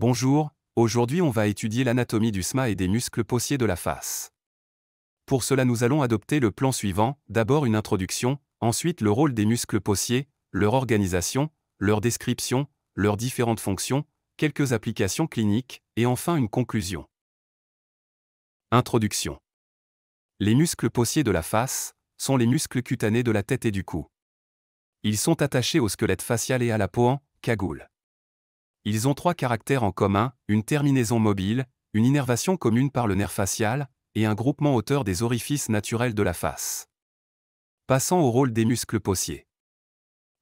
Bonjour, aujourd'hui on va étudier l'anatomie du SMA et des muscles possiers de la face. Pour cela nous allons adopter le plan suivant, d'abord une introduction, ensuite le rôle des muscles possiers, leur organisation, leur description, leurs différentes fonctions, quelques applications cliniques, et enfin une conclusion. Introduction. Les muscles possiers de la face sont les muscles cutanés de la tête et du cou. Ils sont attachés au squelette facial et à la peau en cagoule. Ils ont trois caractères en commun, une terminaison mobile, une innervation commune par le nerf facial, et un groupement hauteur des orifices naturels de la face. Passons au rôle des muscles possiers.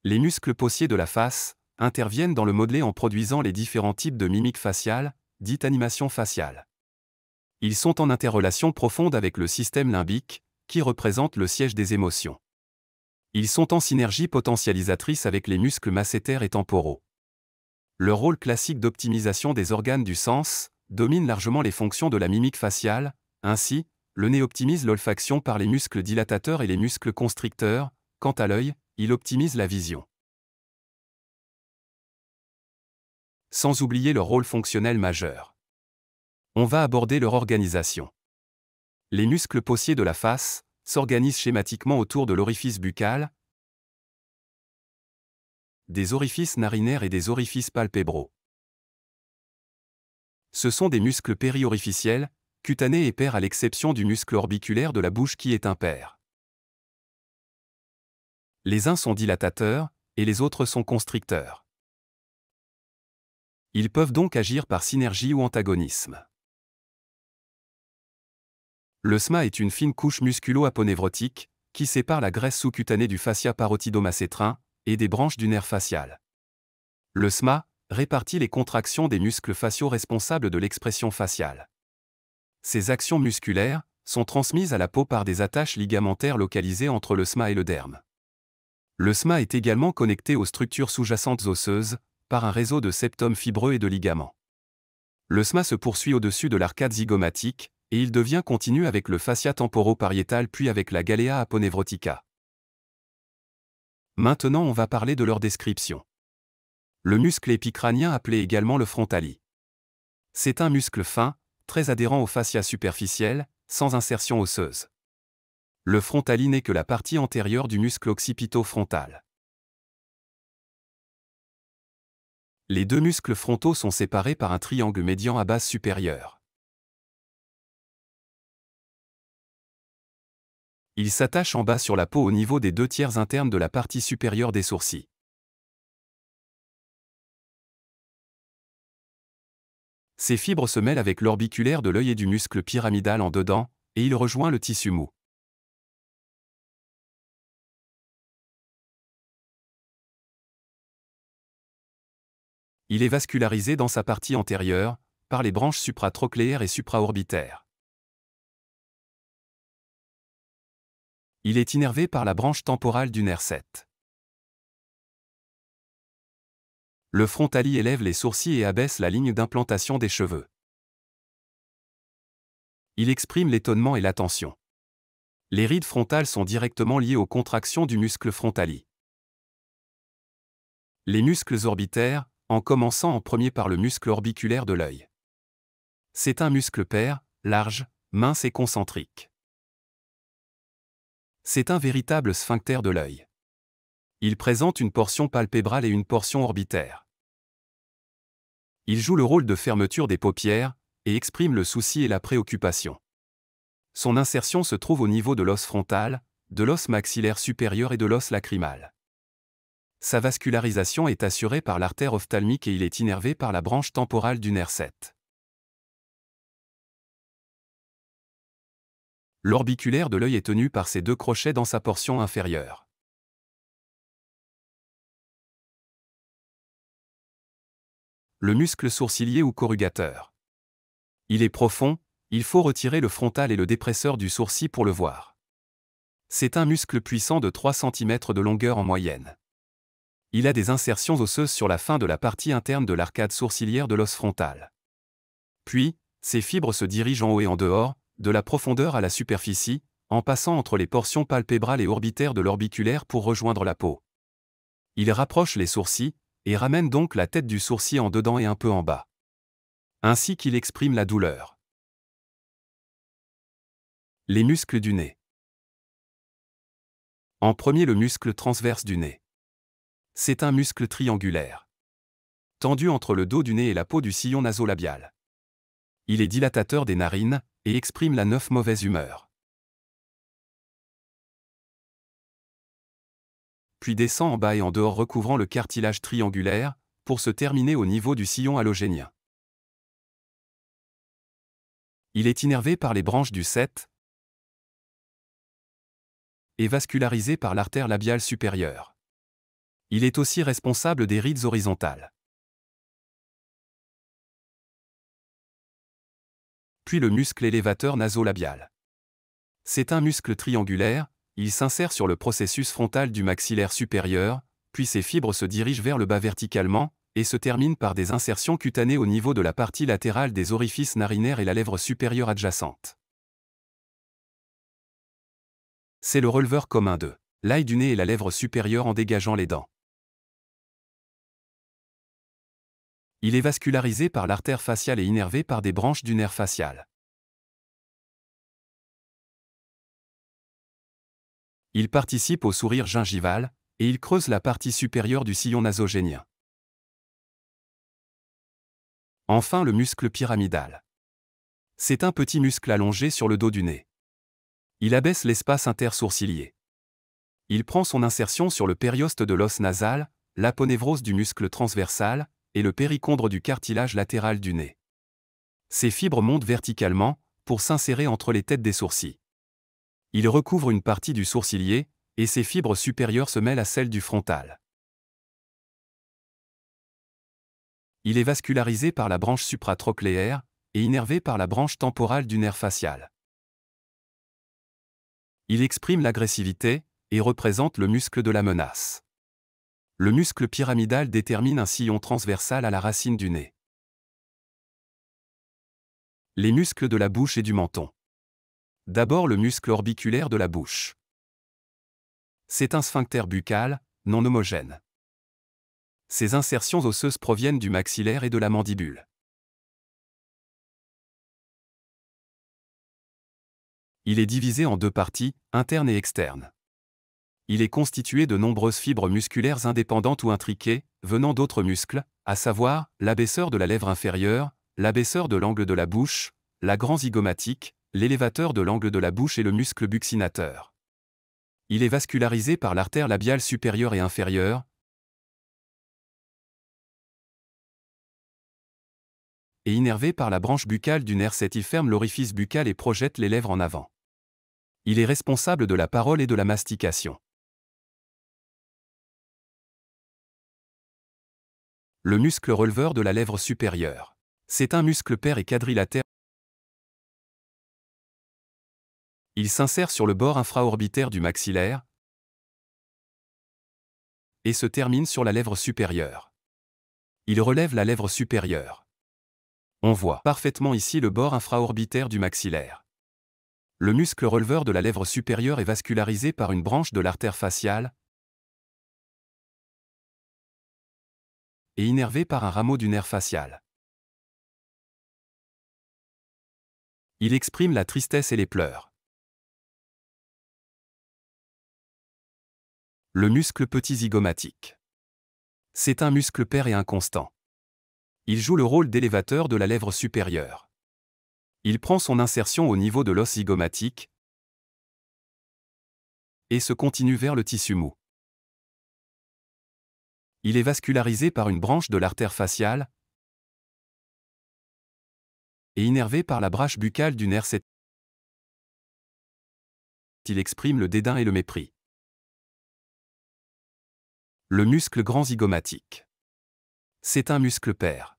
Les muscles possiers de la face interviennent dans le modelé en produisant les différents types de mimiques faciales, dites animation faciale. Ils sont en interrelation profonde avec le système limbique, qui représente le siège des émotions. Ils sont en synergie potentialisatrice avec les muscles massétaires et temporaux le rôle classique d'optimisation des organes du sens domine largement les fonctions de la mimique faciale, ainsi, le nez optimise l'olfaction par les muscles dilatateurs et les muscles constricteurs, quant à l'œil, il optimise la vision. Sans oublier leur rôle fonctionnel majeur. On va aborder leur organisation. Les muscles possiers de la face s'organisent schématiquement autour de l'orifice buccal, des orifices narinaires et des orifices palpébraux. Ce sont des muscles périorificiels, cutanés et pairs à l'exception du muscle orbiculaire de la bouche qui est impair. Les uns sont dilatateurs et les autres sont constricteurs. Ils peuvent donc agir par synergie ou antagonisme. Le SMA est une fine couche musculo-aponévrotique qui sépare la graisse sous-cutanée du fascia parotidomacétrin, et des branches du nerf facial. Le SMA répartit les contractions des muscles faciaux responsables de l'expression faciale. Ces actions musculaires sont transmises à la peau par des attaches ligamentaires localisées entre le SMA et le derme. Le SMA est également connecté aux structures sous-jacentes osseuses par un réseau de septums fibreux et de ligaments. Le SMA se poursuit au-dessus de l'arcade zygomatique et il devient continu avec le fascia temporopariétal puis avec la galea aponevrotica. Maintenant on va parler de leur description. Le muscle épicrânien appelé également le frontali. C'est un muscle fin, très adhérent au fascia superficiel, sans insertion osseuse. Le frontali n'est que la partie antérieure du muscle occipito-frontal. Les deux muscles frontaux sont séparés par un triangle médian à base supérieure. Il s'attache en bas sur la peau au niveau des deux tiers internes de la partie supérieure des sourcils. Ces fibres se mêlent avec l'orbiculaire de l'œil et du muscle pyramidal en dedans, et il rejoint le tissu mou. Il est vascularisé dans sa partie antérieure, par les branches supratrochléaires et supraorbitaires. Il est innervé par la branche temporale du nerf 7. Le frontalis élève les sourcils et abaisse la ligne d'implantation des cheveux. Il exprime l'étonnement et l'attention. Les rides frontales sont directement liées aux contractions du muscle frontali. Les muscles orbitaires, en commençant en premier par le muscle orbiculaire de l'œil. C'est un muscle pair, large, mince et concentrique. C'est un véritable sphincter de l'œil. Il présente une portion palpébrale et une portion orbitaire. Il joue le rôle de fermeture des paupières et exprime le souci et la préoccupation. Son insertion se trouve au niveau de l'os frontal, de l'os maxillaire supérieur et de l'os lacrymal. Sa vascularisation est assurée par l'artère ophtalmique et il est innervé par la branche temporale du nerf 7. l'orbiculaire de l'œil est tenu par ses deux crochets dans sa portion inférieure. Le muscle sourcilier ou corrugateur. Il est profond, il faut retirer le frontal et le dépresseur du sourcil pour le voir. C'est un muscle puissant de 3 cm de longueur en moyenne. Il a des insertions osseuses sur la fin de la partie interne de l'arcade sourcilière de l'os frontal. Puis, ses fibres se dirigent en haut et en dehors, de la profondeur à la superficie, en passant entre les portions palpébrales et orbitaires de l'orbiculaire pour rejoindre la peau. Il rapproche les sourcils, et ramène donc la tête du sourcil en dedans et un peu en bas. Ainsi qu'il exprime la douleur. Les muscles du nez. En premier le muscle transverse du nez. C'est un muscle triangulaire. Tendu entre le dos du nez et la peau du sillon nasolabial. Il est dilatateur des narines, et exprime la neuf mauvaise humeur. Puis descend en bas et en dehors recouvrant le cartilage triangulaire, pour se terminer au niveau du sillon halogénien. Il est innervé par les branches du 7 et vascularisé par l'artère labiale supérieure. Il est aussi responsable des rides horizontales. puis le muscle élévateur nasolabial. C'est un muscle triangulaire, il s'insère sur le processus frontal du maxillaire supérieur, puis ses fibres se dirigent vers le bas verticalement, et se terminent par des insertions cutanées au niveau de la partie latérale des orifices narinaires et la lèvre supérieure adjacente. C'est le releveur commun de l'ail du nez et la lèvre supérieure en dégageant les dents. il est vascularisé par l'artère faciale et innervé par des branches du nerf facial. Il participe au sourire gingival, et il creuse la partie supérieure du sillon nasogénien. Enfin le muscle pyramidal. C'est un petit muscle allongé sur le dos du nez. Il abaisse l'espace intersourcilier. Il prend son insertion sur le périoste de l'os nasal, l'aponévrose du muscle transversal, et le périchondre du cartilage latéral du nez. Ces fibres montent verticalement pour s'insérer entre les têtes des sourcils. Il recouvre une partie du sourcilier et ses fibres supérieures se mêlent à celles du frontal. Il est vascularisé par la branche supratrochléaire et innervé par la branche temporale du nerf facial. Il exprime l'agressivité et représente le muscle de la menace. Le muscle pyramidal détermine un sillon transversal à la racine du nez. Les muscles de la bouche et du menton. D'abord le muscle orbiculaire de la bouche. C'est un sphincter buccal, non homogène. Ses insertions osseuses proviennent du maxillaire et de la mandibule. Il est divisé en deux parties, interne et externe il est constitué de nombreuses fibres musculaires indépendantes ou intriquées, venant d'autres muscles, à savoir l'abaisseur de la lèvre inférieure, l'abaisseur de l'angle de la bouche, la grand zygomatique, l'élévateur de l'angle de la bouche et le muscle buccinateur. Il est vascularisé par l'artère labiale supérieure et inférieure. et innervé par la branche buccale du nerf ferme l'orifice buccal et projette les lèvres en avant. Il est responsable de la parole et de la mastication. le muscle releveur de la lèvre supérieure. C'est un muscle pair et quadrilatère. Il s'insère sur le bord infraorbitaire du maxillaire et se termine sur la lèvre supérieure. Il relève la lèvre supérieure. On voit parfaitement ici le bord infraorbitaire du maxillaire. Le muscle releveur de la lèvre supérieure est vascularisé par une branche de l'artère faciale, et innervé par un rameau du nerf facial. Il exprime la tristesse et les pleurs. Le muscle petit zygomatique. C'est un muscle pair et inconstant. Il joue le rôle d'élévateur de la lèvre supérieure. Il prend son insertion au niveau de l'os zygomatique et se continue vers le tissu mou il est vascularisé par une branche de l'artère faciale et innervé par la branche buccale du nerf 7 Il exprime le dédain et le mépris. Le muscle grand zygomatique. C'est un muscle pair.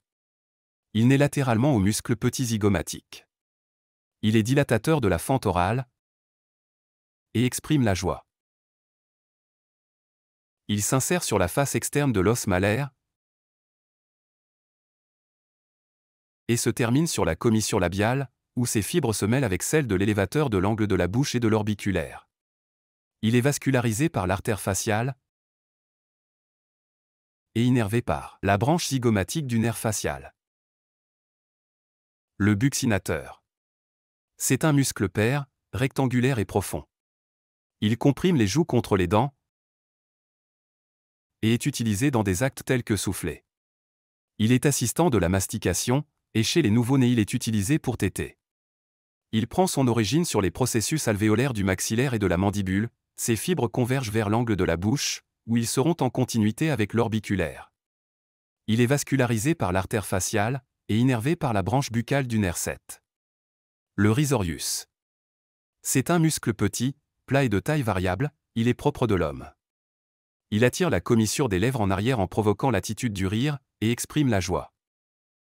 Il naît latéralement au muscle petit zygomatique. Il est dilatateur de la fente orale et exprime la joie. Il s'insère sur la face externe de l'os malaire et se termine sur la commissure labiale, où ses fibres se mêlent avec celles de l'élévateur de l'angle de la bouche et de l'orbiculaire. Il est vascularisé par l'artère faciale et innervé par la branche zygomatique du nerf facial. Le buccinateur. C'est un muscle pair, rectangulaire et profond. Il comprime les joues contre les dents, et est utilisé dans des actes tels que souffler. Il est assistant de la mastication, et chez les nouveaux nés il est utilisé pour téter. Il prend son origine sur les processus alvéolaires du maxillaire et de la mandibule, ses fibres convergent vers l'angle de la bouche, où ils seront en continuité avec l'orbiculaire. Il est vascularisé par l'artère faciale et innervé par la branche buccale du nerf 7. Le risorius. C'est un muscle petit, plat et de taille variable, il est propre de l'homme il attire la commissure des lèvres en arrière en provoquant l'attitude du rire, et exprime la joie.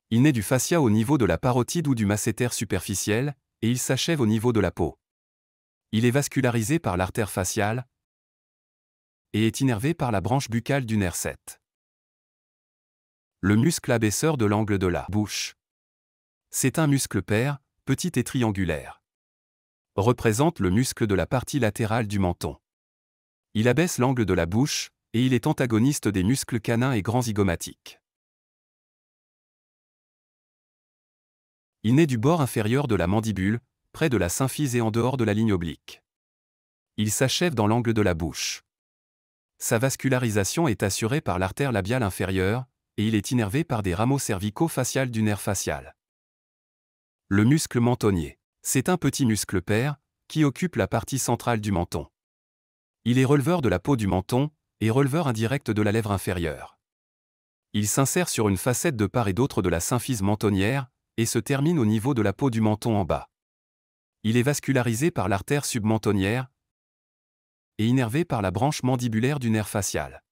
Il naît du fascia au niveau de la parotide ou du masséter superficiel, et il s'achève au niveau de la peau. Il est vascularisé par l'artère faciale et est innervé par la branche buccale du nerf 7. Le muscle abaisseur de l'angle de la bouche. C'est un muscle pair, petit et triangulaire. Représente le muscle de la partie latérale du menton. Il abaisse l'angle de la bouche, et il est antagoniste des muscles canins et grands zygomatiques. Il naît du bord inférieur de la mandibule, près de la symphyse et en dehors de la ligne oblique. Il s'achève dans l'angle de la bouche. Sa vascularisation est assurée par l'artère labiale inférieure, et il est innervé par des rameaux cervico-faciales du nerf facial. Le muscle mentonnier. C'est un petit muscle pair, qui occupe la partie centrale du menton. Il est releveur de la peau du menton et releveur indirect de la lèvre inférieure. Il s'insère sur une facette de part et d'autre de la symphyse mentonnière et se termine au niveau de la peau du menton en bas. Il est vascularisé par l'artère submentonnière et innervé par la branche mandibulaire du nerf facial.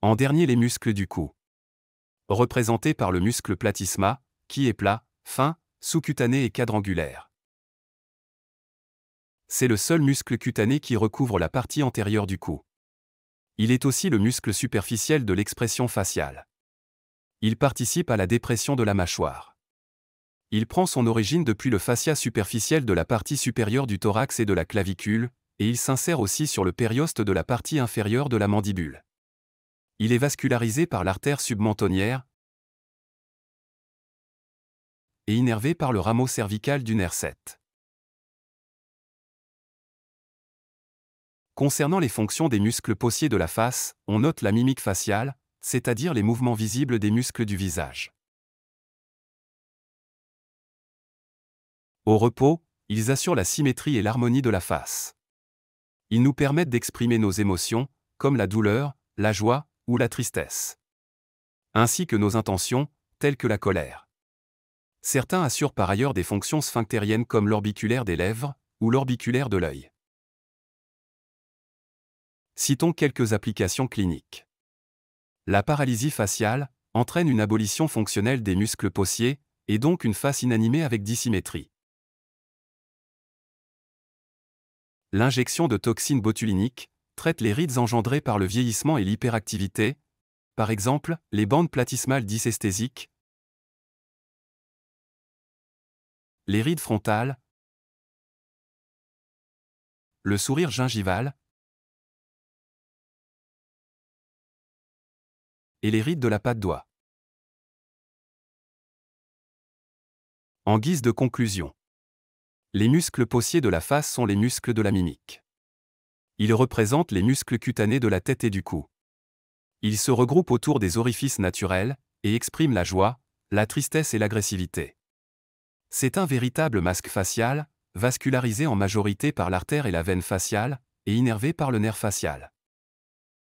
En dernier, les muscles du cou. Représentés par le muscle platysma, qui est plat, fin, sous-cutané et quadrangulaire c'est le seul muscle cutané qui recouvre la partie antérieure du cou. Il est aussi le muscle superficiel de l'expression faciale. Il participe à la dépression de la mâchoire. Il prend son origine depuis le fascia superficiel de la partie supérieure du thorax et de la clavicule, et il s'insère aussi sur le périoste de la partie inférieure de la mandibule. Il est vascularisé par l'artère submentonnière et innervé par le rameau cervical du nerf 7. Concernant les fonctions des muscles possiers de la face, on note la mimique faciale, c'est-à-dire les mouvements visibles des muscles du visage. Au repos, ils assurent la symétrie et l'harmonie de la face. Ils nous permettent d'exprimer nos émotions, comme la douleur, la joie ou la tristesse. Ainsi que nos intentions, telles que la colère. Certains assurent par ailleurs des fonctions sphinctériennes comme l'orbiculaire des lèvres ou l'orbiculaire de l'œil. Citons quelques applications cliniques. La paralysie faciale entraîne une abolition fonctionnelle des muscles possiers et donc une face inanimée avec dissymétrie. L'injection de toxines botuliniques traite les rides engendrées par le vieillissement et l'hyperactivité, par exemple les bandes platysmales dysesthésiques, les rides frontales, le sourire gingival, et les rides de la patte d'oie. En guise de conclusion, les muscles possiers de la face sont les muscles de la mimique. Ils représentent les muscles cutanés de la tête et du cou. Ils se regroupent autour des orifices naturels et expriment la joie, la tristesse et l'agressivité. C'est un véritable masque facial, vascularisé en majorité par l'artère et la veine faciale, et innervé par le nerf facial.